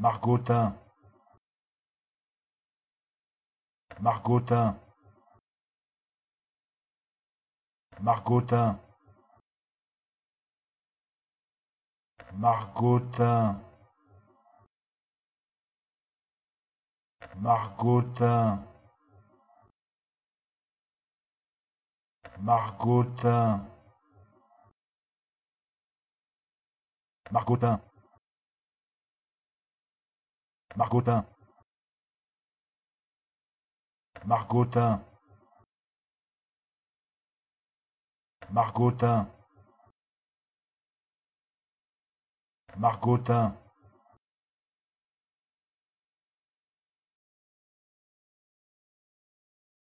Margotin, Margotin, Margotin, Margotin, Margotin, Margotin. Margotin. Margotin Margotin Margotin Margotin